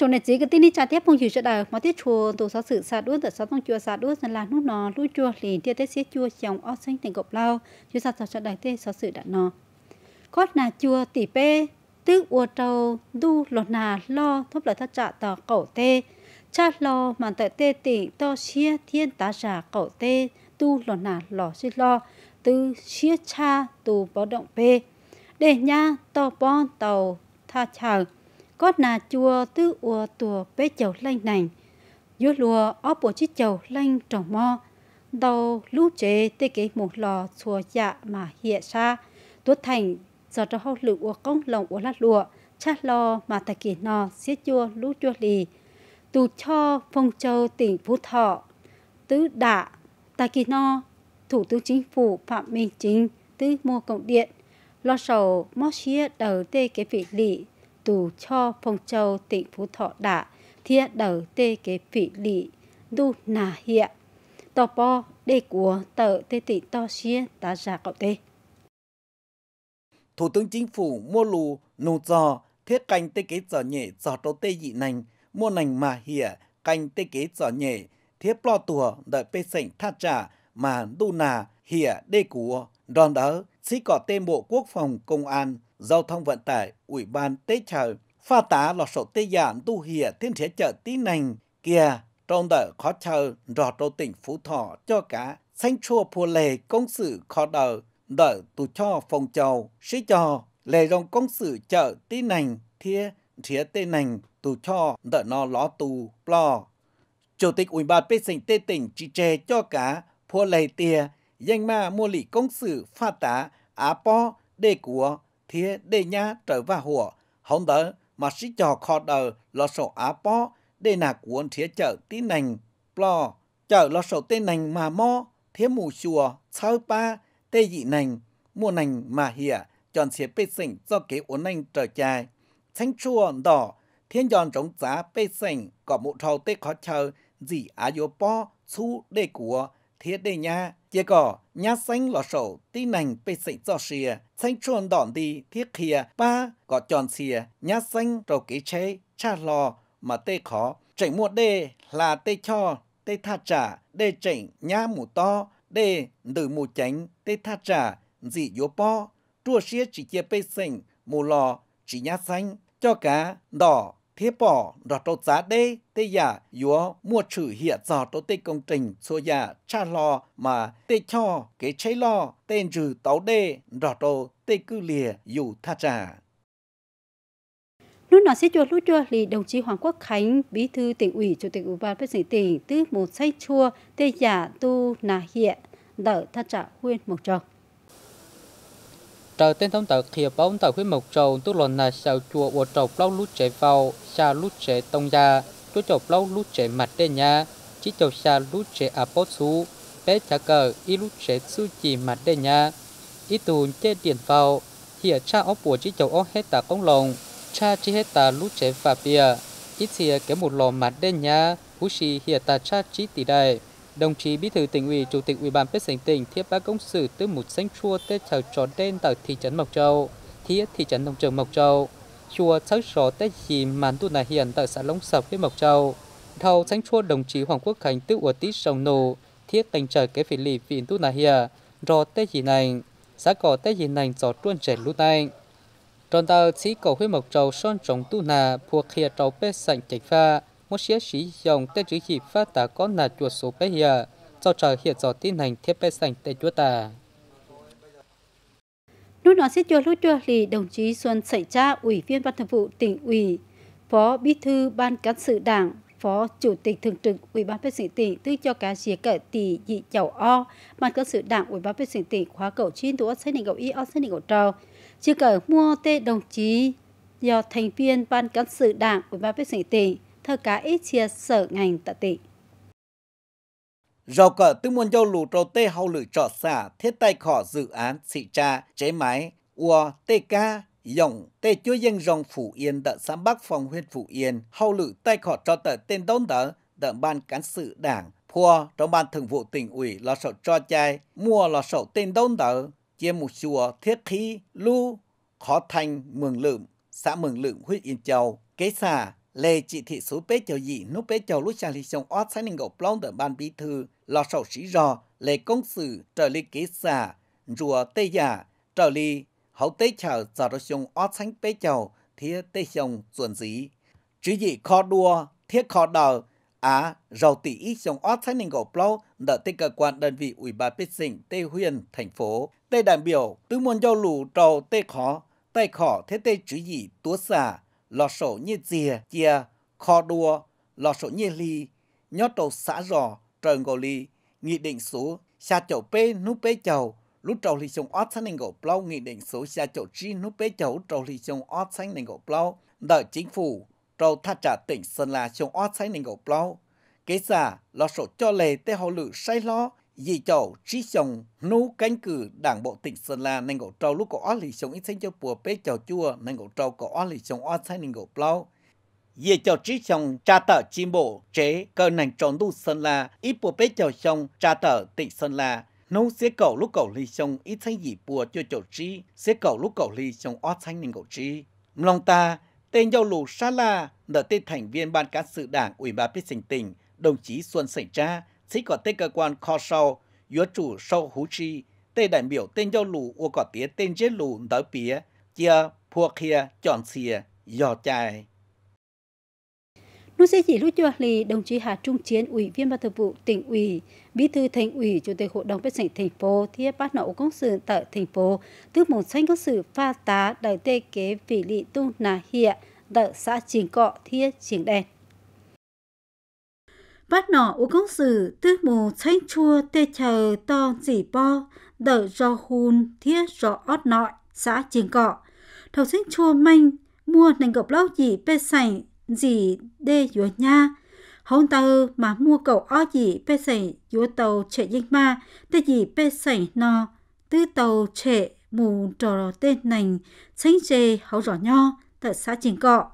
cho nên chỉ cái tin đi cha tiếp phong chịu sẽ đời mà tiết chùa tổ sáu sự sạt đuốt tại sáu tông chùa sạt dân là nút nó lúc chùa liền tia tết xế chùa chồng ó xanh thành cọc lao chùa sạt sạt sẽ đời tê sáu sự đã nó có là chùa tỷ pê tứ uo trâu du lột nà lo thấp lời thất trạ tờ cổ tê cha lo mà tại tê tỷ to xia thiên tá giả cổ tê tu lột nà lò xí lo tư xia cha tu bó động pê để nha to bon tàu tha chào có na chua tư ua tùa bế chầu lanh nành. Dúa lùa ó bộ chiếc chầu lanh trồng mo Đầu lũ chế tê kế một lò chùa dạ mà hiện xa. Tuốt thành giờ cho hậu lự ua công lòng ua lát lụa Chát lò mà tài kỳ nò xiết chua lũ chua lì. Tù cho phong châu tỉnh Phú Thọ. Tứ đạ tài kỳ nò. Thủ tướng Chính phủ Phạm Minh Chính tứ mua cộng điện lo sầu móc chia đầu tê cái vị lị tù cho phong châu tỉnh phú thọ đã thiết đầu tê kế phỉ lị đu nà hiện to po đê của tờ tê tị to xia ta giả cậu tê thủ tướng chính phủ mua lù nù giò thiết canh tê kế giò nhẹ giò trâu tê dị nành mua nành mà hỉa canh tê kế giò nhẹ thiết lo tùa đợi pê sảnh tha trả mà đu nà hỉa đê của đòn đỡ sĩ cỏ tê bộ quốc phòng công an giao thông vận tải, ủy ban tế chờ, pha tá lọ sổ tê giản tu hìa thiên thế chợ tí nành, kia trong đợi khó chờ, rò trâu tỉnh Phú Thọ cho cả, xanh chua phù lề công sự khó đờ đợi tù cho phòng chầu, sĩ cho, lề rong công sự chợ tí nành, thiê thiê tê nành, tù cho, đợi nó ló tù, lo. Chủ tịch Ủy ban Bế Sinh Tê tỉnh chỉ trề cho cả, phù lề tìa, danh ma mua lì công sự pha tá, á po, đê của, thì để nhà trở và hùa, không tớ mà sĩ trò khó đờ lo sổ á bó, để nà cuốn thế chợ tí nành, lo chợ lo sổ tên nành mà mò, thế mù chùa, sáu ba, tê dị nành, mùa nành mà hìa, chọn xe bê sinh do kế uốn nành trở chài. Xanh chùa đỏ, thiên giòn trống giá bê sinh, có mụ thầu tê khó chờ, dị á yếu bó, xu đê của, thiết đề nhà chỉ có nhà xanh lọ sổ tí nành bị xảy cho xìa xanh chuồn đòn đi thiết khìa ba có tròn xìa nhà xanh rầu ký chế cha lò mà tê khó chảy mua đề là tê cho tê tha trả đề chảy nhà mù to đề từ mù tránh tê tha trả dị yếu po chua xía chỉ chia bê xỉnh mù lò chỉ nhà xanh cho cá đỏ thế bỏ rõ trâu giá đê tê giả yếu mua trừ hiện rõ trâu tê công trình số giả cha lo mà tê cho cái cháy lo tên trừ táo đê rõ trâu tê cư lìa dù tha trả. Lúc nào sẽ chùa lúc chùa thì đồng chí Hoàng Quốc Khánh, bí thư tỉnh ủy, chủ tịch ủy ban phát triển tỉnh, tức một say chua, tê giả tu nà hiện, đỡ tha trả huyên một chồng trời tên thông tờ khi bóng tờ huyết mộc trầu tu lòn là sầu chùa bộ trầu lâu lút chế vào xa lút chế tông gia chú trầu lâu lút chế mặt đê nhà chỉ trầu xa lút chế à bó xú bé trả cờ y lút chế su chỉ mặt đê nhà y tù chê điện vào ở cha ốc bùa chỉ trầu ốc hết tà công lồng cha chỉ hết tà lút chế và bìa ít xìa cái một lò mặt đê nhà hú xì hiện tà cha chỉ tỷ đại Đồng chí Bí thư tỉnh ủy, Chủ tịch Ủy ban Pết Sánh tỉnh thiết bác công sử từ một xanh chua tết chào trò đen tại thị trấn Mộc Châu, thiết thị trấn nông trường Mộc Châu. chùa cháu trò tết gì màn tu nà hiện tại xã Long Sập huyện Mộc Châu. Thầu xanh chua đồng chí Hoàng Quốc Khánh tư ủa tít sông nổ thiết cảnh trời kế phỉ lì vị tu nà hiện, rò tết gì này, xã cỏ tết gì này gió tuôn trẻ lút này. Tròn tàu chỉ cầu huyện Mộc Châu son trống tu nà, buộc khịa trầu bê sảnh chạch pha, một số sĩ dụng tên chữ chỉ phát tả có là chuột số bé giờ, do trở hiện rõ tin hành thiết bé sành tại chuột ta. nút đó sẽ chua lúc chua thì đồng chí Xuân xảy ra Ủy viên Ban Thường vụ tỉnh ủy, Phó Bí thư Ban Cán sự Đảng, Phó Chủ tịch Thường trực Ủy ban Phép sự tỉnh tư cho cá chia cỡ tỷ dị chầu o, Ban Cán sự Đảng Ủy ban Phép sự tỉnh khóa cầu chiến thủ xây định cầu y o xây định cầu trò. Chưa cỡ mua tê đồng chí do thành viên Ban Cán sự Đảng Ủy ban Phép sự tỉnh thơ cá ít chia sở ngành tạ tị. Rào cỡ tư môn dâu lù trâu tê hậu lử trọ xả thiết tay khỏ dự án xị cha chế máy ua tê ca dòng tê chúa dân dòng phủ yên đợt xã bắc phòng huyện phủ yên hậu lử tay khỏ cho tờ tên đón tờ đợt ban cán sự đảng phua trong ban thường vụ tỉnh ủy lo sổ cho chai mua lo sổ tên đón tờ chia một chùa thiết khí lưu khó thành mường lượm xã mường lượm huyện yên châu kế xả lệ chỉ thị số bế chầu gì nút bế chầu lúc chàng thì sông ót sáng nên gậu plong tờ ban bí thư lò sầu sĩ rò lệ công sự trợ lý kế xả rùa tê giả trợ lý hậu tê chào giờ đó sông ót sáng bế chầu thiết tê sông chuẩn gì chứ dị khó đua thiết khó đờ à rầu tỷ ý sông ót sáng nên gậu plong đợi tê cơ quan đơn vị ủy ban bích sinh tê huyện thành phố tê đại biểu tứ môn giao lưu trầu tê khó tay khó thế tê chứ dị túa xả lò sổ như dìa chia kho đua lò sổ như ly nhó trầu xã rò trời ngộ ly nghị định số xa chậu pê nú pê chậu lúc trầu lì chồng ót xanh nền gỗ plau nghị định số xa chậu chi nú pê chậu trầu lì chồng ót xanh nền gỗ plau đợi chính phủ trầu thắt trả tỉnh sơn la chồng ót xanh nền gỗ plau kế giả lò sổ cho lề tê hậu lự say lo dì chầu trí chồng nú cánh cử đảng bộ tỉnh sơn la nên gỗ trâu lúc có ó lì chồng ít sinh cho bùa bế chầu chua nên gỗ trâu có ó lì chồng ó sai nên gỗ plau dì chầu trí chồng cha tờ chim bộ chế cơ nành tròn đu sơn la ít bùa bế chầu chồng cha tờ tỉnh sơn la nú xế cầu lúc cầu lì chồng ít sinh dì bùa cho chầu trí xế cầu lúc cầu lì chồng ó sai nên gỗ trí mong ta tên giao lù sa la nở tên thành viên ban cán sự đảng ủy ban biết tỉnh đồng chí xuân Sảnh Tra chỉ có tên cơ quan kho sau yếu chủ sau hữu chi tên đại biểu tên giáo lù ô có tía tên chế lù đỡ bía chia phua kia chọn xìa dò chài Nú sẽ chỉ lúc cho lì đồng chí Hà Trung Chiến, Ủy viên Ban Thường vụ tỉnh ủy, Bí thư thành ủy, Chủ tịch Hội đồng Bếp sảnh thành phố, thiết bắt nậu công sự tại thành phố, tức một xanh công sự pha tá đại tê kế vị lị tu nà hiện, đợi xã Trình Cọ, thiết Trình Đen bắt nọ u công sử tư mù chanh chua tê chờ to dỉ po đợi do hun thiết rõ ót nội, xã chiến cọ. Thầu chanh chua manh, mua nành gọc lâu dỉ bê sảnh, dỉ đê dúa nha. Hông tàu mà mua cậu ó dỉ bê sảnh dúa tàu trẻ dinh ma, tê dỉ bê sảnh nọ, tư tàu trẻ mù trò tên nành, chanh chê hấu rõ nho, tại xã chiến cọ.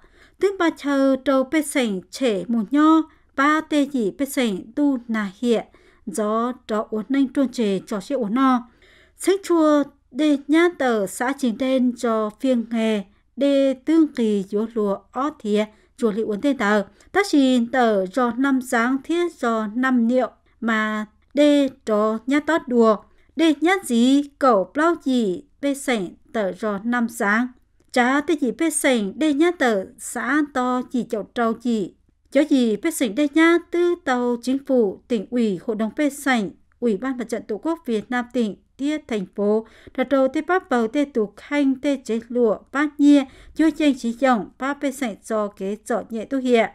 Tức ba chờ trâu bê sảnh trẻ mù nho, ba tê gì bê sảnh tu nà hiện do cho uốn nanh trôn trề cho xe uốn no sách chua đê nhá tờ xã trình tên cho phiêng nghề đê tương kỳ dỗ lùa ó thìa chùa lị uốn tên tờ tác xin tờ do năm sáng thiết do năm niệu mà đê cho nhá tót đùa đê nhá gì cẩu bao gì bê sảnh tờ do năm sáng chá tê gì bê sảnh đê nhá tờ xã to chỉ chậu trâu chỉ Chó gì bê sảnh đây nha, tư tàu chính phủ, tỉnh ủy, hội đồng bê sảnh, ủy ban mặt trận tổ quốc Việt Nam tỉnh, tia thành phố, đặt đầu tê bắp bầu tê tù khanh tê chế lụa bát nhia, chưa chênh trí dòng, ba bê sảnh cho kế dọ nhẹ tu hiện.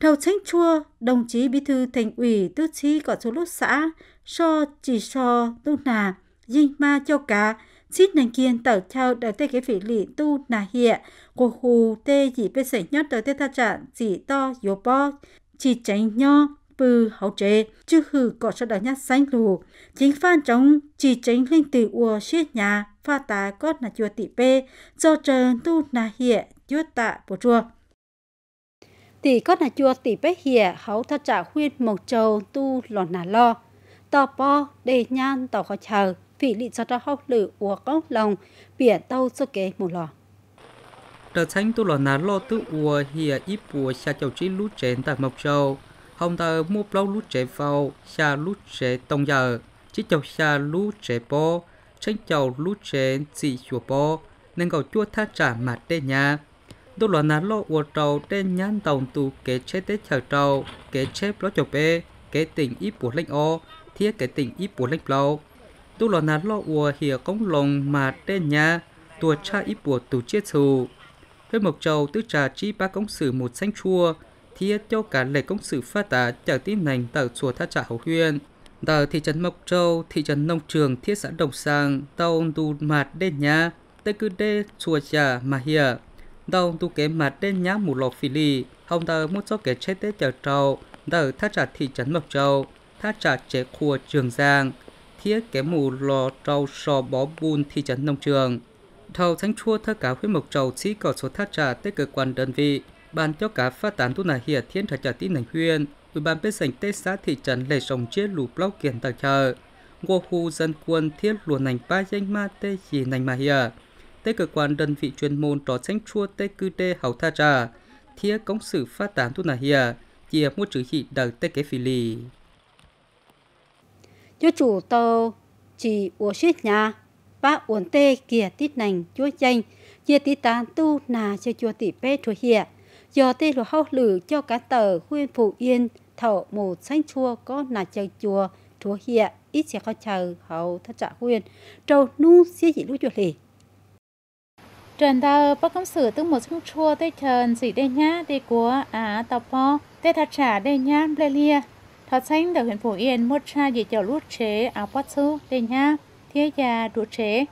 Đầu tránh chua, đồng chí bí thư thành ủy tư chí có số lúc xã, so chỉ so tu nà, dinh ma cho cá, chít nàng kiên tờ chào đờ tê cái phỉ lì tu nà hiệ cô hù tê gì bê sẻ nhất đờ tê tha trạng chỉ to yếu bó chỉ tránh nhó bư hậu trệ chứ hừ có sợ đờ nhất xanh lù chính phan trống chỉ tránh linh tử ua xuyết nhà pha tá có nà chùa tị bê do trần tu nà hiệ chúa tạ bồ chùa tỷ có nà chùa tỷ bế hiệ hấu tha trả khuyên một trầu tu lòn nà lo to po đề nhan tò khó chờ vì lý cho ta hậu lử của công lòng bìa tàu cho kế một lò trở thành tôi lò nà lo tự ua hìa ít bùa xa chầu trí lũ chén tại mộc châu hôm ta mua bao lũ trẻ vào xa lũ trẻ tông giờ chỉ chầu xa lũ trẻ bò tránh chầu lũ trẻ chỉ chùa bò nên cầu chua tha trả mặt đê nhà tôi lo nà lo ua trầu đê nhãn tàu tù kế chế tế chờ trầu kế chép lo chầu bê kế tỉnh ít bùa lãnh o thiết kế tỉnh ít bùa lãnh lâu tu lo nà lo ua hiểu công lòng mà tên nhà tua cha ít bùa tù chết thù với mộc châu tứ trà chi ba công sử một xanh chua thì cho cả lệ công sử phát tả chẳng tin nành tờ chùa tha trả hậu huyền tờ thị trấn mộc châu thị trấn nông trường thiết xã đồng sàng tàu tu mạt đen nhà tê cư đê chùa trà mà hiệp tàu tu kế mạt đen nhá một lọ phỉ lì hồng tờ muốn cho kẻ chết tết chờ trầu tờ tha trả thị trấn mộc châu tha trả chế khua trường giang khía kẻ mù lò trâu sò bó bùn thị trấn nông trường. Thầu thanh chua thơ cá huyết mộc trầu chỉ có số thác trả tới cơ quan đơn vị, bàn cho cá phát tán tu nà hiệp thiên thật trả tin hành huyên, ủy ban bên sảnh tết xã thị trấn lệ sông chết lù block kiện tài trợ. Ngô khu dân quân thiết luồn nành ba danh ma tê chỉ nành mà hiệp. Tới cơ quan đơn vị chuyên môn trò thanh chua tê cư tê hậu tha trả, thiết công sự phát tán tu nà hiệp, chia mua chữ hị đợt tê kế phi lì chúa chủ tàu chỉ của suýt nhà và uốn tê kia tít nành chúa chanh chia tít tán tu nà cho chúa tỷ pê chúa hiệp giờ tê lùa hậu lử cho cá tờ khuyên phụ yên thọ một xanh chua có nà chơi chùa chúa hiệp ít sẽ có chờ hậu thất trả khuyên trâu nu xia dị lũ chuột lì trần ta bác công sử tức một xanh chua tê trần dị đê nhá tê của á à, tàu po tê thật trả đê nhá lê lia thật xanh được huyện phổ yên một cha dị chào lút chế áo quát sư tên nha thiết gia đu chế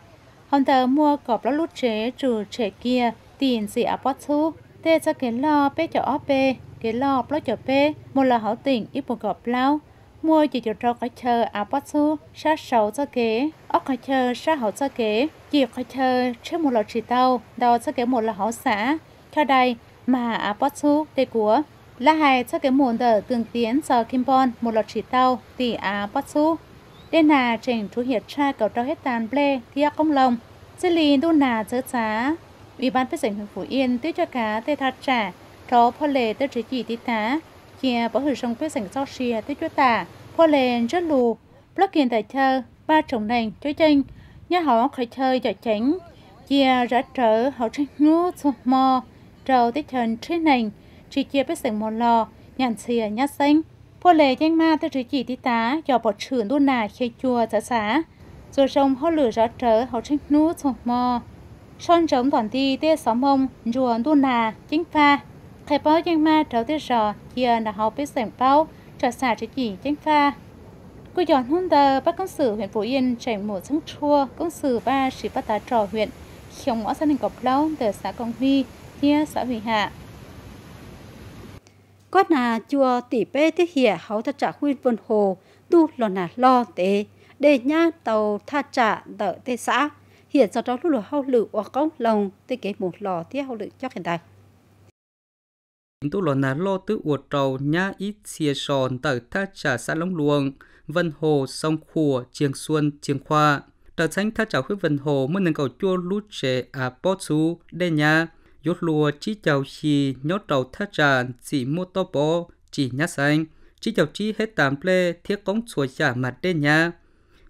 hôm tờ mua cọp lót lút chế trừ chế kia tiền gì áo quát sư tê cho kiến lo bê cho óp bê kiến lo lót cho bê một là hảo tỉnh ít một cọp lao mua chỉ cho trâu cái chờ áo quát sư sát sầu cho kế ốc cái chờ sát hậu cho kế chỉ cái chờ chế một lọ chỉ tàu đầu cho kế một là hảo xã cho đây mà áo quát sư tê của là hai cho cái môn đỡ tương tiến cho Kim Bon một loạt chỉ tàu tỷ á bắt su. Đến là trình thu hiệt tra cầu trao hết tàn bê thì công lòng, Dư lì đu nà chớ giá. Ủy ban phát triển huyện Phú Yên tuyết cho cá tê thật trả. Thó phô lệ tê trí chỉ tí tá. Chia bỏ hử sông phát triển cho xìa tuyết cho tả. Phô lệ rất lù. Block kiên tại thơ. Ba chồng nành chơi chênh. Nhà họ khởi chơi chạy tránh. Chia rã trở họ tránh ngu thuộc mò. Trầu tích thần trí nành chỉ chia biết sừng mòn lò nhàn xìa nhát xanh phô lệ nhanh ma tới chỉ chỉ tí tá cho bọt trưởng đua nà khi chua xã xã rồi rồng họ lửa gió trở họ trinh nú sổ mò son trống toàn ti tê xóm mông rùa đua nà chính pha khai báo nhanh ma trở tới rò kia là họ biết sừng bao trở xả chỉ chỉ chính pha cô giòn hôn tờ bác công sử huyện phú yên chảy một sông chua công sử ba chỉ bắt tá trò huyện không ngõ gia đình cọc lâu từ xã công huy kia xã huy hạ có na chùa tỷ bê thiết hiệp hậu thật trả khuyên vân hồ tu lo là lo tế đề nhá tàu tha trả đỡ tê xã hiện do đó lúc lửa hậu lửa hoặc công lồng tê kế một lò thế hậu lửa cho hiện tại tu lo là lo tứ uột trầu nhá ít xìa sòn tờ tha trả xã lóng luồng vân hồ sông khùa trường xuân trường khoa trở tránh tha trả khuyết vân hồ mới nâng cầu chùa lút trẻ à bó chú đê nhà yốt lùa chỉ chào chi nhốt đầu thắt tràn chỉ mua to bó chỉ nhá xanh chỉ chào chi hết tạm ple thiết cống chùa giả mặt đen nhà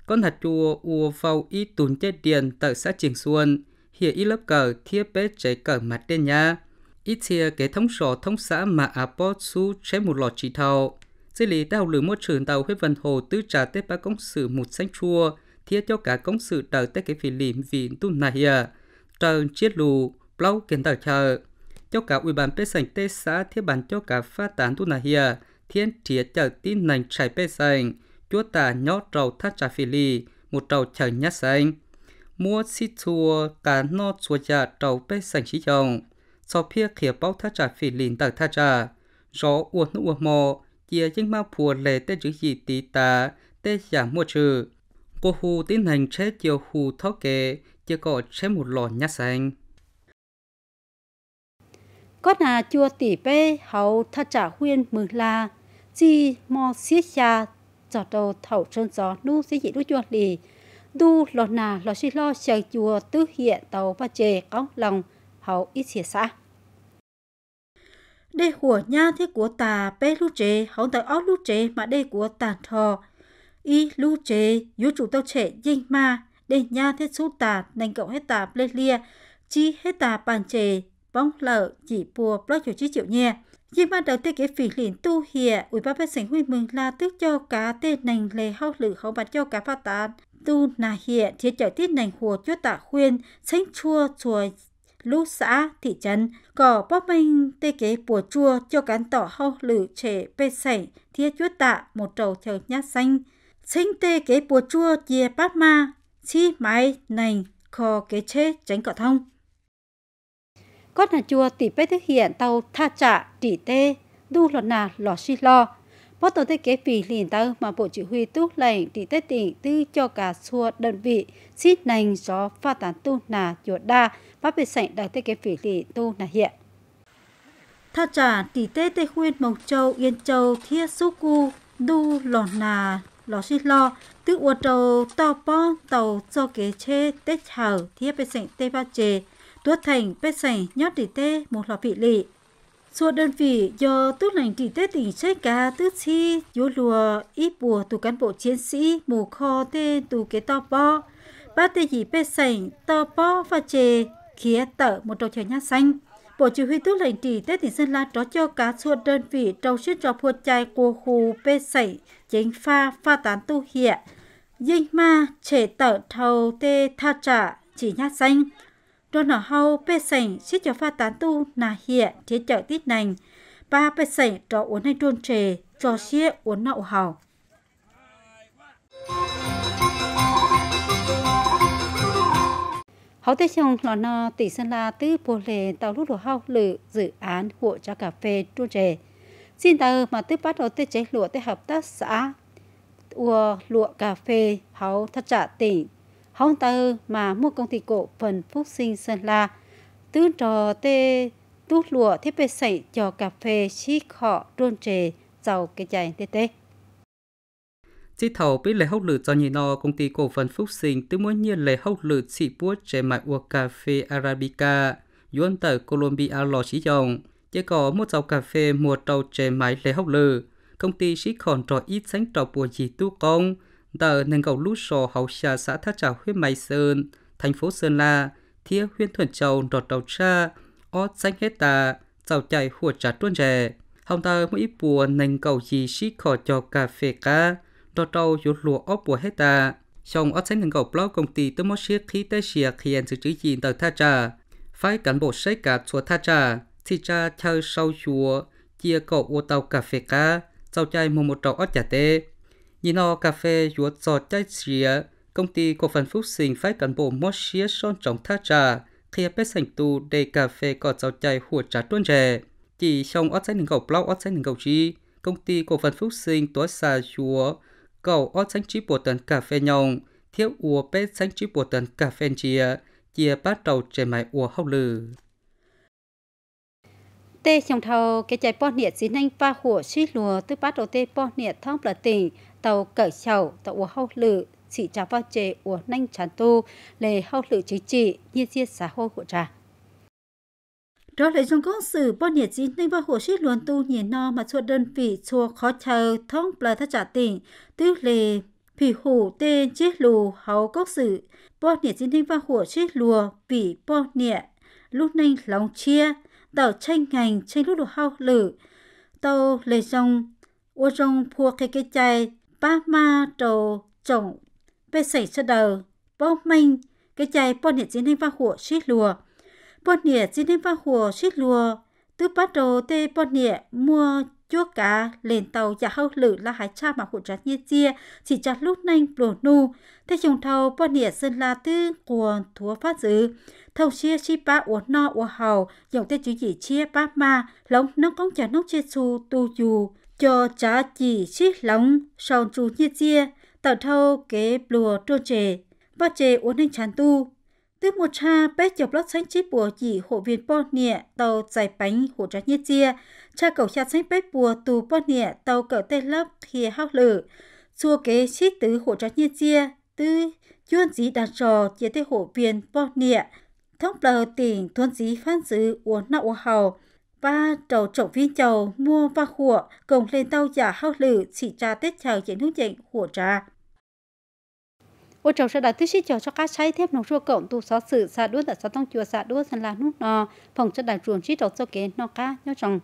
con hạt chùa ua vào y tùn chết điền tại xã Trường Xuân hiện y lớp cờ thiết bé chạy cờ mặt đen nhà ít chia kế thống sổ thống xã mà Apo su chế một lọ chỉ thầu dễ lý đào lửa môi trường tàu huyết vân hồ tứ trà tết ba công sự một xanh chùa thiết cho cả công sự đầu tết cái phì lìm vì tu này à trời chết lù plau kiến tạo chờ cho cả ủy ban bế sành tê xã thiết bản cho cả phát tán tu nà hìa thiên triệt chờ tin nành trải bế sành chúa tà nhó trầu thắt trà phi lì một trầu chờ nhát sành mua xí chùa cả nó chùa trà trầu bế sành xí chồng sau phía khía bao thắt trà phi lìn tờ thắt trà gió uổng nó uổng mò chia chính ma phùa lệ tê chữ gì tí tà tê giả mua trừ cô hù tiến hành chế chiều hù thóc kê chưa có chế một lò nhát sành có nà chua tỷ bê hậu thà trả huyên mừng là chi mò xiết xa giọt đầu thầu trơn gió nu xí dị đu chua lì đu lò nà lò xí lo chờ chùa tứ hiện tàu ba chề có lòng hậu ít xỉa xã đây hùa nha thế của tà bê lu chế hậu tờ óc lu chế mà đây của tàn thò y lu chế yếu chủ tàu trẻ dinh ma đây nha thế số tà nành cậu hết tà plê lia chi hết tà bàn chề bóng lợ chỉ bùa bó chủ chí chịu nhẹ. Nhưng mà đầu tiên cái phỉ liền tu hiệ, ủy ban bác sinh huy mừng là tức cho cá tê nành lề hao lử hao bạt cho cá phát tán. Tu nà hiệ thiết chạy tiết nành hồ cho tạ khuyên, sánh chua chùa lũ xã, thị trấn, có bóp minh tê kế bùa chua cho cán tỏ hao lử trẻ bê sảy, thiết chúa tạ một trầu chờ nhát xanh. Sánh tê kế bùa chua chia bát ma, chi mái nành, kho kế chế tránh cỏ thông có nhà chùa tỷ bế thực hiện tàu tha trả trì tê du lọt nà lọ xi lo bó tổ thiết kế phì liền tàu mà bộ chỉ huy túc lệnh trì tê tỉnh tư cho cả xua đơn vị xít nành gió pha tán tu nà chùa đa và bề sảnh đại thiết kế phì lì tu nà hiện tha trả tỷ tê tây khuyên mộc châu yên châu thiết xúc cu du lọt nà lọ xí lo tư ua trầu tàu bó tàu cho kế chê tết hào thiết bề sảnh tê ba chê tuốt thành bê sảnh nhót tỷ tê một lọ vị lị. Số đơn vị do tước lành tỷ tê tỉnh trách cá tư chi dỗ lùa ít bùa tù cán bộ chiến sĩ mù kho tê tù kế to bo. Ba tê dì bê sảnh to bo và chề khía tợ một đầu trời nhát xanh. Bộ Chỉ huy Tước lệnh trì Tết tỉnh Sơn La trói cho cá chuột đơn vị trong xuyên trò phua chai của khu bê sảy chính pha pha tán tu hiện. Dinh ma trẻ tở thầu tê tha trả chỉ nhát xanh rồi nó hầu bê sảnh sẽ cho pha tán tu nà hiện chế chợ tít nành ba bê sảnh cho uống hay trôn trề cho xia uống nậu hầu hầu tây sông lò nò tỷ sơn la tứ bồ lề tàu lúc lò hầu lự dự án hộ cho cà phê trôn trề xin tờ mà tứ bắt đầu tê chế lụa tê hợp tác xã ua lụa cà phê hầu thất trả tỉnh hong ta mà mua công ty cổ phần Phúc Sinh Sơn La. tứ trò tê tút lụa thế bê sảy cho cà phê chi khọ rôn trề giàu cái chạy tê tê. Chỉ thầu biết lệ hốc lử cho nhị nò công ty cổ phần Phúc Sinh tứ muốn nhiên lệ hốc lử chỉ bút chế mại uộc cà phê Arabica, yuan tờ Colombia lò chỉ dòng. Chỉ có một dầu cà phê mua trâu chế mại lệ hốc lử, công ty chỉ còn trò ít sánh trò bùa gì tu công, tờ nâng cầu lũ sổ hậu xà xã Thác trà huyện Mai Sơn, thành phố Sơn La, thía huyện thuận Châu rọt đầu xa, ó xanh hết tà, giàu chạy hùa trả tuôn rẻ. Hồng tờ mỗi ít bùa nâng cầu gì xí khỏ cho cà phê cá, rọt đầu dột lùa ó bùa hết tà. trong ó xanh nâng cầu blog công ty tư mô xế khí tế xìa khi anh sự trữ gì tờ Thác Trà. phải cán bộ xế cả chùa Thác Trà, thì cha chơi sau chùa, chia cầu ô tàu cà phê cá, giàu chạy mua một trầu ó chả tê. Nhìn nó cà phê dũa cho trái chìa, công ty cổ phần Phúc Sinh phái cán bộ mô xía son trọng thá trà, khi bếp sành tu để cà phê có cháu chạy hùa trà tuôn rè. Chỉ trong ớt cháy nâng gầu blau ớt cháy nâng gầu chi, công ty cổ phần Phúc Sinh tối xa dũa, cầu ớt cháy chí bộ tần cà phê nhồng thiếu ua bếp cháy chí bộ tần cà phê chia chia bắt đầu trẻ mái ua hốc lử. Tê trong thầu cái chạy bó nhiệt xin anh pha hùa suy lùa tư bắt đầu tê bó nhiệt thóc là tỉnh, tàu cởi chậu tàu ua hậu lự chỉ trả vào chế ua nhanh chán tu lề hậu lự chính trị như diệt xã hội của trà đó là trong công sự bao nhẹ chín nên bao hồ sít luôn tu nhẹ no mà cho đơn vị chùa khó chờ thông là thất trả tỉnh tức lề phỉ hủ tên chết lù hấu cốc sự bao nhẹ chín nên bao hồ sít lùa vì bao nhẹ lúc nên lòng chia tàu tranh ngành tranh lúc đồ hao lử tàu lề dòng ô rong phua cái cái chai ba ma trồ chồng bê xảy cho đầu bó minh cái chai bó nhiệt chín hành ba hùa xít lùa bó nhiệt chín hành ba hùa xít lùa tứ bá trồ tê bó nhiệt mua chúa cá lên tàu giả hâu lử là hải cha mà hụt rát như chia chỉ cho lúc nhanh bồ nu thế chồng thầu bó nỉa dân la tư của thúa phát dữ thầu chia chi ba uống no uống hầu dòng tê chú gì chia ba ma lóng nó cống trả nóc chia xu tu dù cho cha chỉ chiếc lóng sòng chú như chia tạo thâu kế bùa trô trề ba trề uốn hình chán tu tức một cha bé chọc lót xanh chiếc bùa chỉ hộ viên bò nịa tàu giải bánh hộ trả như chia cha cầu cha xanh bé bùa tù bò nịa tàu cỡ tên lấp khi hao lử chua kế chiếc tứ hộ trả như chia tứ chuyên dí đàn trò chia tê hộ viên bò nịa thông bờ tỉnh thuân dí phan dứ uốn nạo hầu và trầu trọng viên chầu mua và khủa cùng lên tàu giả hao lử chỉ ra tết chờ chiến hướng dịnh khủa ra. Ô trầu sẽ đã tiết sĩ cho cho các cháy thép nông rùa cộng tu xóa sự xa đuôi tại xóa tông chùa xa đuôi sân là nút nò, phòng cho đại ruộng trí trầu cho kế nò ca nhau chồng.